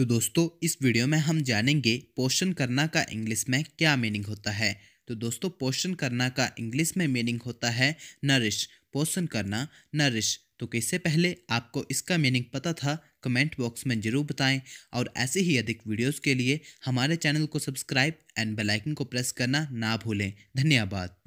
तो दोस्तों इस वीडियो में हम जानेंगे पोषण करना का इंग्लिश में क्या मीनिंग होता है तो दोस्तों पोषण करना का इंग्लिश में मीनिंग होता है नरिश पोषण करना नरिश तो किससे पहले आपको इसका मीनिंग पता था कमेंट बॉक्स में ज़रूर बताएं और ऐसे ही अधिक वीडियोस के लिए हमारे चैनल को सब्सक्राइब एंड बेल आइकन को प्रेस करना ना भूलें धन्यवाद